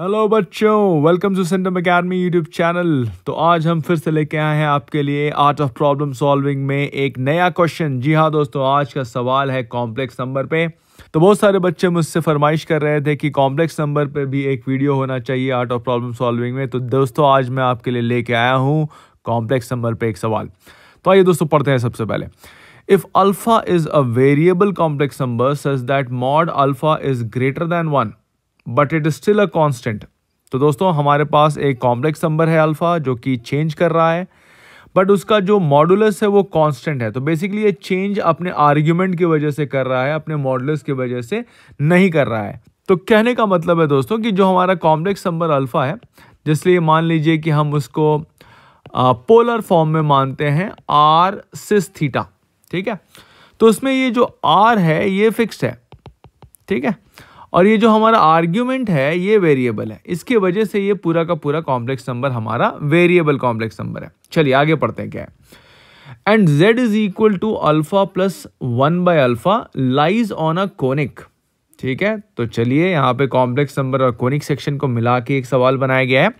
hello बच्चों welcome to सिंडम academy YouTube channel तो आज हम फिर से लेके आए हैं आपके लिए आर्ट ऑफ प्रॉब्लम सॉल्विंग में एक नया क्वेश्चन जी हाँ दोस्तों आज का सवाल है कॉम्प्लेक्स नंबर पे तो बहुत सारे बच्चे मुझसे फरमाइश कर रहे थे कि कॉम्प्लेक्स नंबर पे भी एक वीडियो होना चाहिए आर्ट ऑफ प्रॉब्लम सॉल्विंग में तो दोस्तों आज मैं आपके लिए लेके आया हूँ कॉम्प्लेक्स नंबर पर एक सवाल तो आइए दोस्तों पढ़ते हैं सबसे पहले If alpha is a variable complex number such that mod alpha is greater than one but it is still a constant तो दोस्तों हमारे पास एक कॉम्प्लेक्स नंबर है अल्फ़ा जो कि चेंज कर रहा है बट उसका जो मॉडुलस है वो कांस्टेंट है तो बेसिकली ये चेंज अपने आर्ग्यूमेंट की वजह से कर रहा है अपने मॉडुलस की वजह से नहीं कर रहा है तो कहने का मतलब है दोस्तों कि जो हमारा कॉम्प्लेक्स नंबर अल्फ़ा है जिसलिए मान लीजिए कि हम उसको आ, पोलर फॉर्म में मानते हैं आर सिस थीटा ठीक है तो उसमें ये जो आर है ये फिक्सड है ठीक है और ये जो हमारा आर्ग्यूमेंट है ये वेरिएबल है इसकी वजह से ये पूरा का पूरा कॉम्प्लेक्स नंबर हमारा वेरिएबल कॉम्प्लेक्स नंबर है चलिए आगे पढ़ते हैं क्या है and Z is equal to alpha plus one by alpha lies on a conic ठीक है तो चलिए यहाँ पे कॉम्प्लेक्स नंबर और कोनिक सेक्शन को मिला के एक सवाल बनाया गया है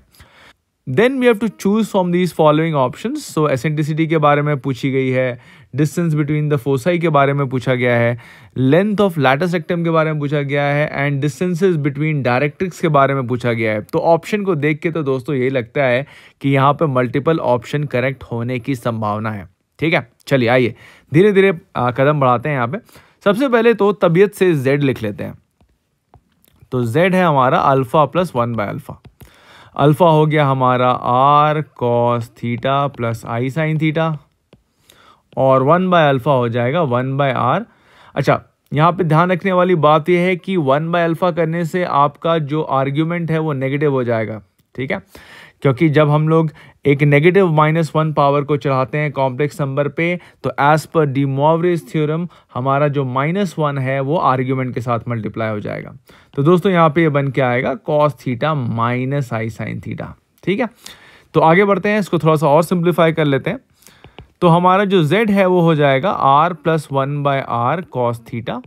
then we have to choose from these following option so eccentricity के बारे में पूछी गई है डिस्टेंस बिटवीन द फोसाई के बारे में पूछा गया है लेंथ ऑफ लैटस एक्टम के बारे में पूछा गया है एंड डिस्टेंसिस बिटवीन डायरेक्ट्रिक्स के बारे में पूछा गया है तो ऑप्शन को देख के तो दोस्तों यही लगता है कि यहाँ पर मल्टीपल ऑप्शन करेक्ट होने की संभावना है ठीक है चलिए आइए धीरे धीरे कदम बढ़ाते हैं यहाँ पे सबसे पहले तो तबीयत से जेड लिख लेते हैं तो जेड है हमारा alpha plus one by alpha alpha हो गया हमारा R cos theta plus I sine theta और वन बाय अल्फ़ा हो जाएगा वन बाय आर अच्छा यहाँ पे ध्यान रखने वाली बात यह है कि वन बाय अल्फ़ा करने से आपका जो आर्ग्यूमेंट है वो नेगेटिव हो जाएगा ठीक है क्योंकि जब हम लोग एक नेगेटिव माइनस वन पावर को चढ़ाते हैं कॉम्प्लेक्स नंबर पे तो एज पर डी मोवरेज थ्योरम हमारा जो माइनस वन है वो आर्ग्यूमेंट के साथ मल्टीप्लाई हो जाएगा तो दोस्तों यहाँ पे ये बन के आएगा cos theta minus I sine theta ठीक है तो आगे बढ़ते हैं इसको थोड़ा सा और सिंप्लीफाई कर लेते हैं तो हमारा जो जेड है वो हो जाएगा R plus one by R cos theta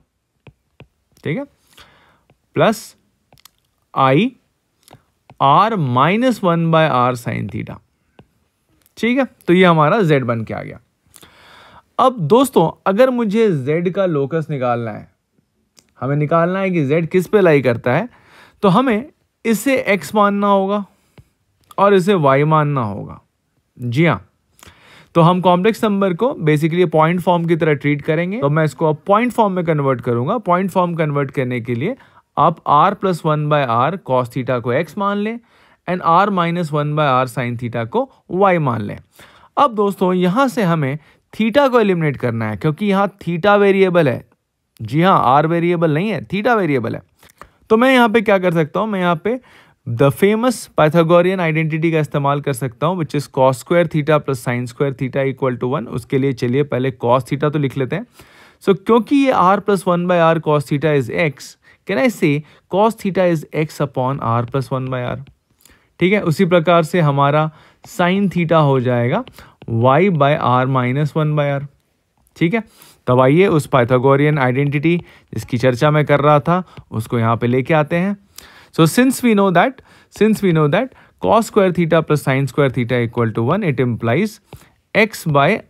ठीक है plus I R minus one by R sine theta ठीक है तो ये हमारा जेड बन के आ गया अब दोस्तों अगर मुझे जेड का लोकस निकालना है हमें निकालना है कि जेड किस पे लाई करता है तो हमें इसे एक्स मानना होगा और इसे वाई मानना होगा जी हाँ तो हम कॉम्प्लेक्स नंबर को बेसिकली पॉइंट फॉर्म की तरह ट्रीट करेंगे तो मैं इसको अब पॉइंट फॉर्म में कन्वर्ट करूंगा पॉइंट फॉर्म कन्वर्ट करने के लिए आप R plus one by R cos theta को एक्स मान लें and R minus one by R sine theta को वाई मान लें अब दोस्तों यहाँ से हमें थीटा को एलिमिनेट करना है क्योंकि यहाँ थीटा वेरिएबल है जी हाँ आर वेरिएबल नहीं है थीटा वेरिएबल है तो मैं यहाँ पे क्या कर सकता हूँ मैं यहाँ पे द फेमस पाइथागोरियन आइडेंटिटी का इस्तेमाल कर सकता हूँ which is cos square theta plus sine square theta equal to one उसके लिए चलिए पहले कॉस थीटा तो लिख लेते हैं सो so, क्योंकि ये R plus one by R cos theta is X can I say cos theta is X upon R plus one by R ठीक है उसी प्रकार से हमारा साइन थीटा हो जाएगा Y by are minus one by R ठीक है तब आइए उस पाइथागोरियन आइडेंटिटी जिसकी चर्चा मैं कर रहा था उसको यहाँ पे लेके आते हैं so since we know that since we know that cos square theta plus sine square theta equal to one it implies x by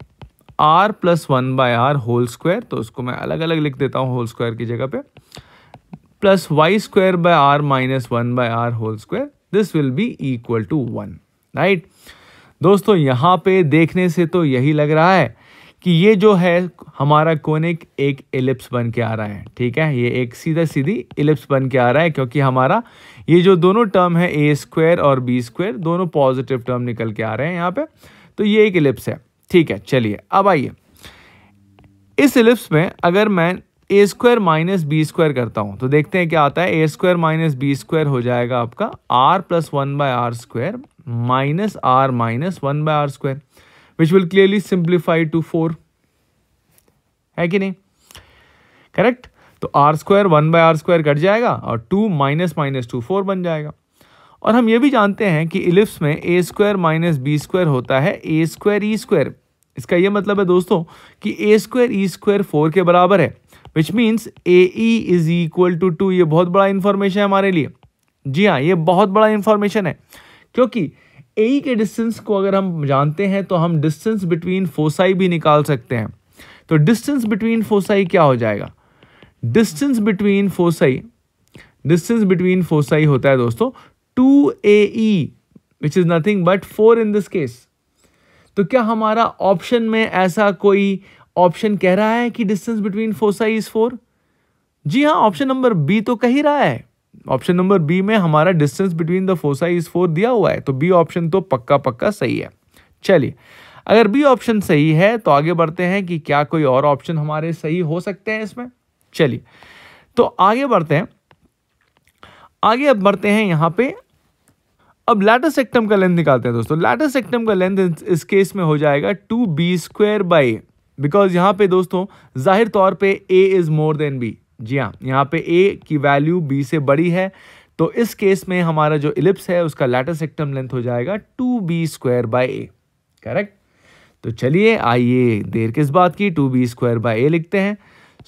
r plus one by r whole square तो उसको मैं अलग अलग लिख देता हूँ होल स्क्वायर की जगह पे plus y square by are minus one by r whole square this will be equal to one right दोस्तों यहाँ पे देखने से तो यही लग रहा है कि ये जो है हमारा कोनिक एक एलिप्स बन के आ रहा है ठीक है ये एक सीधा सीधी एलिप्स बन के आ रहा है क्योंकि हमारा ये जो दोनों टर्म है ए स्क्वायर और बी स्क्वायर दोनों पॉजिटिव टर्म निकल के आ रहे हैं यहाँ पे तो ये एक एलिप्स है ठीक है चलिए अब आइए इस एलिप्स में अगर मैं a square minus b square करता हूं तो देखते हैं क्या आता है a square minus b square हो जाएगा आपका r plus one by r square minus r minus one by r square which will clearly simplify to four है कि नहीं करेक्ट तो r square one by r square cut जाएगा और two minus minus two four बन जाएगा और हम ये भी जानते हैं कि इलिप्स में a square minus b square होता है ए स्क्वायर ई स्क्वायर इसका ये मतलब है दोस्तों कि a square e square four के बराबर है which means a e is equal to two ये बहुत बड़ा इन्फॉर्मेशन है हमारे लिए जी हाँ ये बहुत बड़ा इन्फॉर्मेशन है क्योंकि ए के डिस्टेंस को अगर हम जानते हैं तो हम डिस्टेंस बिटवीन फोसाई भी निकाल सकते हैं तो डिस्टेंस बिटवीन फोसाई क्या हो जाएगा distance between foci distance between foci होता है दोस्तों e which is nothing but four in this case तो क्या हमारा ऑप्शन में ऐसा कोई ऑप्शन कह रहा है कि distance between four is four जी हाँ ऑप्शन नंबर बी तो कह ही रहा है ऑप्शन नंबर बी में हमारा distance between the foci is four दिया हुआ है तो बी ऑप्शन तो पक्का पक्का सही है चलिए अगर बी ऑप्शन सही है तो आगे बढ़ते हैं कि क्या कोई और ऑप्शन हमारे सही हो सकते हैं इसमें चलिए तो आगे बढ़ते हैं आगे अब बढ़ते हैं यहाँ पे अब लैटर सेक्टम का लेंथ निकालते हैं दोस्तों लैटर सेक्टम का लेंथ इस केस में हो जाएगा two b square by because यहाँ पे दोस्तों जाहिर तौर पे a is more than b जी हाँ यहाँ पे ए की वैल्यू बी से बड़ी है तो इस केस में हमारा जो इलिप्स है उसका लैटर सेक्टम लेंथ हो जाएगा two b square by a correct तो चलिए आइए देर किस बात की two b square by a लिखते हैं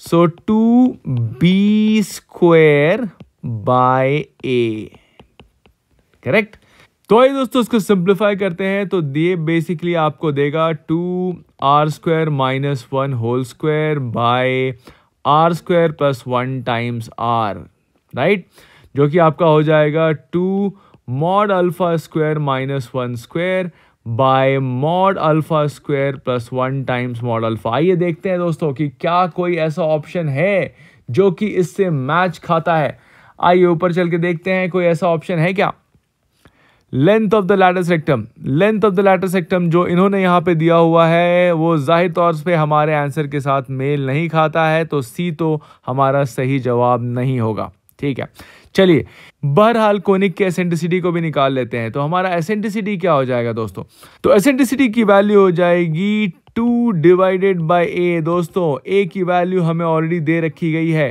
so two b square by a correct तो आइए दोस्तों इसको सिंप्लीफाई करते हैं तो ये बेसिकली आपको देगा two r square minus one whole square by r square plus one times r right जो कि आपका हो जाएगा two mod alpha square minus one square by mod alpha square plus one times mod alpha आइए देखते हैं दोस्तों कि क्या कोई ऐसा ऑप्शन है जो कि इससे मैच खाता है आइए ऊपर चल के देखते हैं कोई ऐसा ऑप्शन है क्या length of the latus rectum length of the latus rectum जो इन्होंने यहाँ पे दिया हुआ है वो जाहिर तौर पे हमारे आंसर के साथ मेल नहीं खाता है तो सी तो हमारा सही जवाब नहीं होगा ठीक है चलिए बहरहाल कोनिक के एसेंटिसिटी को भी निकाल लेते हैं तो हमारा एसेंटिसिटी क्या हो जाएगा दोस्तों तो एसेंटिसिटी की वैल्यू हो जाएगी टू डिवाइडेड बाई ए दोस्तों ए की वैल्यू हमें ऑलरेडी दे रखी गई है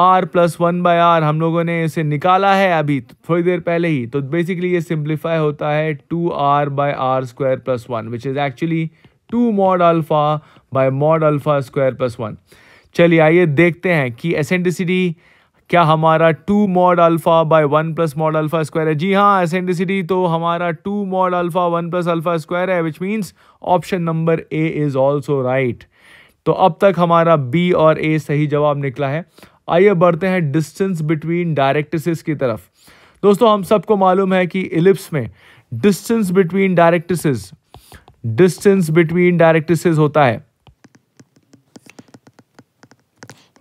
r plus one by r हम लोगों ने इसे निकाला है अभी थोड़ी देर पहले ही तो बेसिकली ये सिंप्लीफाई होता है two r by r square plus one which is actually two mod alpha by mod alpha square plus one चलिए आइए देखते हैं कि एसेंटिसिटी क्या हमारा two mod alpha by one plus mod alpha square है जी हाँ एसेंटिसिटी तो हमारा two mod alpha one plus alpha square है which means option number a is also right तो अब तक हमारा बी और ए सही जवाब निकला है आइए बढ़ते हैं डिस्टेंस बिटवीन डायरेक्टिस की तरफ दोस्तों हम सबको मालूम है कि इलिप्स में distance between directrix distance between directrix होता है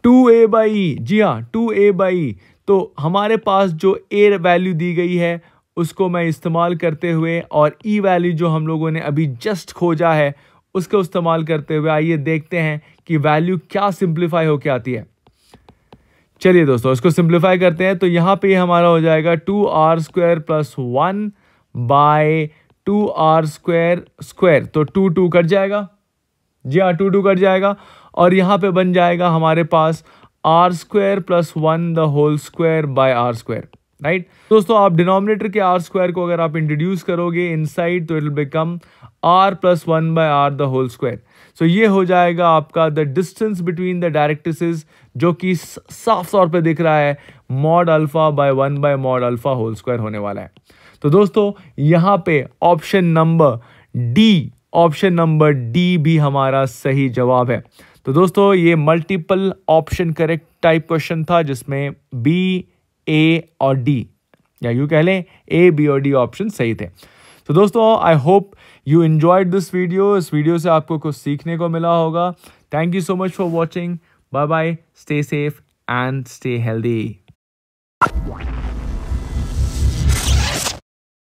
टू ए बाई जी हाँ टू ए बाई तो हमारे पास जो ए वैल्यू दी गई है उसको मैं इस्तेमाल करते हुए और ई e वैल्यू जो हम लोगों ने अभी जस्ट खोजा है उसको इस्तेमाल करते हुए आइए देखते हैं कि वैल्यू क्या सिंप्लीफाई होकर आती है चलिए दोस्तों इसको सिंप्लीफाई करते हैं तो यहाँ पे हमारा हो जाएगा two r square plus one by two r square square तो टू टू कट जाएगा जी हाँ टू टू कट जाएगा और यहाँ पे बन जाएगा हमारे पास r square plus one the whole square by r square right दोस्तों आप डिनोमिनेटर के आर स्क्वायर को अगर आप इंट्रोड्यूस करोगे इनसाइड तो it will become r plus one by r the whole square so ये हो जाएगा आपका the distance between the directrices जो कि साफ तौर पे दिख रहा है mod alpha by one by mod alpha whole square होने वाला है तो दोस्तों यहाँ पे option number d option number d भी हमारा सही जवाब है तो दोस्तों ये multiple option correct type question था जिसमें बी ए और डी या यू कह लें ए बी और डी ऑप्शन सही थे तो दोस्तों I hope you enjoyed this video इस वीडियो से आपको कुछ सीखने को मिला होगा thank you so much for watching bye bye stay safe and stay healthy